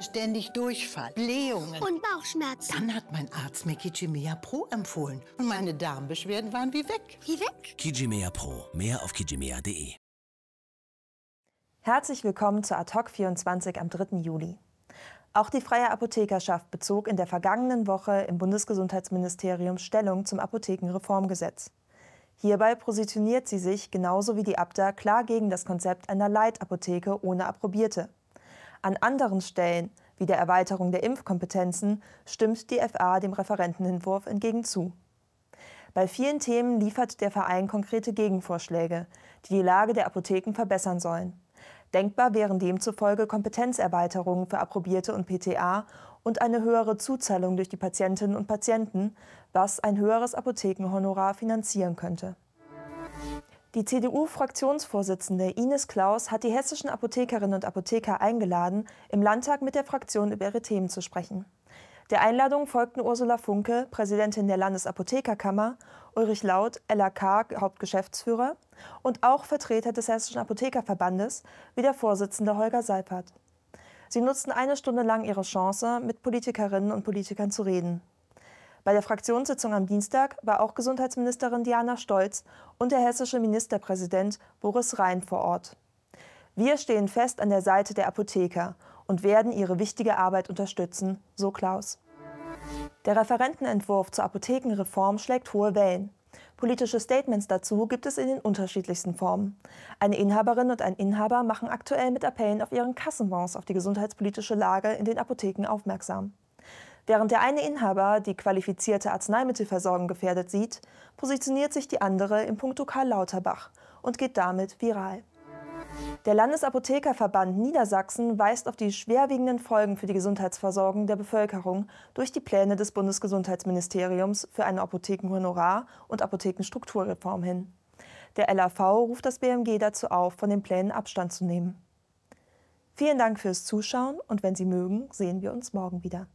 Ständig Durchfall, Blähungen und Bauchschmerzen. Dann hat mein Arzt mir Kijimea Pro empfohlen und meine Darmbeschwerden waren wie weg. Wie weg? Kijimea Pro. Mehr auf kijimea.de. Herzlich willkommen zu Ad hoc 24 am 3. Juli. Auch die Freie Apothekerschaft bezog in der vergangenen Woche im Bundesgesundheitsministerium Stellung zum Apothekenreformgesetz. Hierbei positioniert sie sich genauso wie die Abda klar gegen das Konzept einer Leitapotheke ohne Approbierte. An anderen Stellen, wie der Erweiterung der Impfkompetenzen, stimmt die FA dem Referentenentwurf entgegen zu. Bei vielen Themen liefert der Verein konkrete Gegenvorschläge, die die Lage der Apotheken verbessern sollen. Denkbar wären demzufolge Kompetenzerweiterungen für Approbierte und PTA und eine höhere Zuzahlung durch die Patientinnen und Patienten, was ein höheres Apothekenhonorar finanzieren könnte. Die CDU-Fraktionsvorsitzende Ines Klaus hat die hessischen Apothekerinnen und Apotheker eingeladen, im Landtag mit der Fraktion über ihre Themen zu sprechen. Der Einladung folgten Ursula Funke, Präsidentin der Landesapothekerkammer, Ulrich Laut, LAK, Hauptgeschäftsführer und auch Vertreter des Hessischen Apothekerverbandes wie der Vorsitzende Holger Seipert. Sie nutzten eine Stunde lang ihre Chance, mit Politikerinnen und Politikern zu reden. Bei der Fraktionssitzung am Dienstag war auch Gesundheitsministerin Diana Stolz und der hessische Ministerpräsident Boris Rhein vor Ort. Wir stehen fest an der Seite der Apotheker und werden ihre wichtige Arbeit unterstützen, so Klaus. Der Referentenentwurf zur Apothekenreform schlägt hohe Wellen. Politische Statements dazu gibt es in den unterschiedlichsten Formen. Eine Inhaberin und ein Inhaber machen aktuell mit Appellen auf ihren Kassenbons auf die gesundheitspolitische Lage in den Apotheken aufmerksam. Während der eine Inhaber die qualifizierte Arzneimittelversorgung gefährdet sieht, positioniert sich die andere im Punkto Karl Lauterbach und geht damit viral. Der Landesapothekerverband Niedersachsen weist auf die schwerwiegenden Folgen für die Gesundheitsversorgung der Bevölkerung durch die Pläne des Bundesgesundheitsministeriums für eine Apothekenhonorar- und Apothekenstrukturreform hin. Der LAV ruft das BMG dazu auf, von den Plänen Abstand zu nehmen. Vielen Dank fürs Zuschauen und wenn Sie mögen, sehen wir uns morgen wieder.